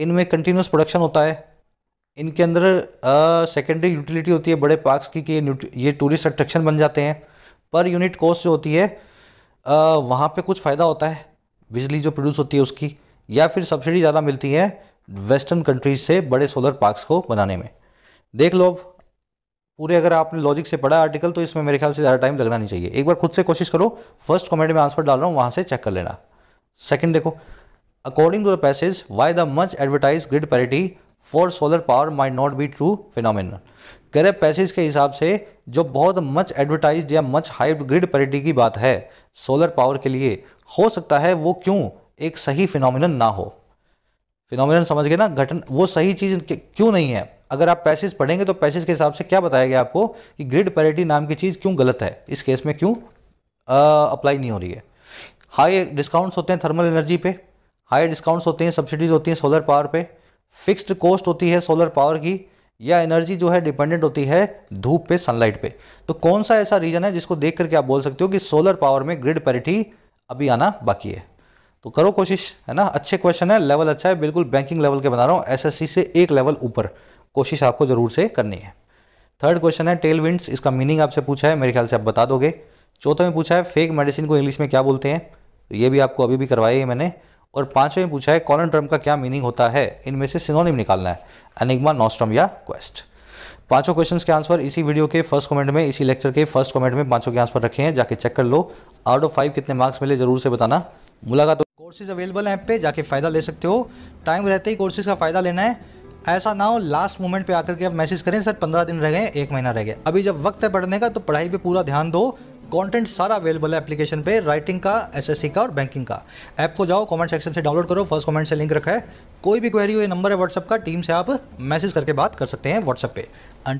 इनमें कंटिन्यूस प्रोडक्शन होता है इनके अंदर सेकेंडरी यूटिलिटी होती है बड़े पार्क्स की कि ये टूरिस्ट अट्रैक्शन बन जाते हैं पर यूनिट कॉस्ट जो होती है uh, वहाँ पे कुछ फ़ायदा होता है बिजली जो प्रोड्यूस होती है उसकी या फिर सब्सिडी ज़्यादा मिलती है वेस्टर्न कंट्रीज से बड़े सोलर पार्क्स को बनाने में देख लो पूरे अगर आपने लॉजिक से पढ़ा आर्टिकल तो इसमें मेरे ख्याल से ज़्यादा टाइम लगना नहीं चाहिए एक बार खुद से कोशिश करो फर्स्ट कमेंट में आंसर डाल रहा हूँ वहाँ से चेक कर लेना सेकंड देखो According to the passage, why the much advertised grid parity for solar power might not be true phenomenon. रहे पैसेज के हिसाब से जो बहुत मच एडवर्टाइज या मच हाइप ग्रिड पैरिटी की बात है सोलर पावर के लिए हो सकता है वो क्यों एक सही फिनोमिनन ना हो फिनोमिनन समझ गए ना घटन वो सही चीज़ क्यों नहीं है अगर आप पैसेज पढ़ेंगे तो पैसेज के हिसाब से क्या बताया गया आपको कि ग्रिड पैरिटी नाम की चीज़ क्यों गलत है इस केस में क्यों अप्लाई नहीं हो रही है हाई डिस्काउंट्स होते हैं थर्मल एनर्जी पे हाई डिस्काउंट्स होते हैं सब्सिडीज़ होती हैं सोलर पावर पे फिक्स्ड कॉस्ट होती है सोलर पावर की या एनर्जी जो है डिपेंडेंट होती है धूप पे सनलाइट पे तो कौन सा ऐसा रीजन है जिसको देख करके आप बोल सकते हो कि सोलर पावर में ग्रिड पैरिटी अभी आना बाकी है तो करो कोशिश है ना अच्छे क्वेश्चन है लेवल अच्छा है बिल्कुल बैंकिंग लेवल के बना रहा हूँ एस से एक लेवल ऊपर कोशिश आपको ज़रूर से करनी है थर्ड क्वेश्चन है टेल विंड्स इसका मीनिंग आपसे पूछा है मेरे ख्याल से आप बता दोगे चौथा में पूछा है फेक मेडिसिन को इंग्लिश में क्या बोलते हैं तो ये भी आपको अभी भी करवाई है मैंने और पांचवें पूछा है कॉलन टर्म का क्या मीनिंग होता है इनमें से सिनोनिम निकालना है अनिग्मा नॉस्ट्रम या क्वेस्ट पांचों क्वेश्चंस के आंसर इसी वीडियो के फर्स्ट कमेंट में इसी लेक्चर के फर्स्ट कमेंट में पांचों के आंसर रखे हैं जाके चेक कर लो आउट ऑफ फाइव कितने मार्क्स मिले जरूर से बताना मुलाकात कोर्सेज अवेलेबल हैं ऐप पे जाके फ़ायदा ले सकते हो टाइम रहते ही कोर्सेज का फ़ायदा लेना है ऐसा ना हो लास्ट मोमेंट पे आकर के आप मैसेज करें सर पंद्रह दिन रह गए एक महीना रह गए अभी जब वक्त है पढ़ने का तो पढ़ाई पे पूरा ध्यान दो कंटेंट सारा अवेलेबल है एप्लीकेशन पे राइटिंग का एसएससी का और बैंकिंग का ऐप को जाओ कमेंट सेक्शन से डाउनलोड करो फर्स्ट कमेंट से लिंक रखा है कोई भी क्वेरी हो ये नंबर है व्हाट्सएप का टीम से आप मैसेज करके बात कर सकते हैं व्हाट्सएप पे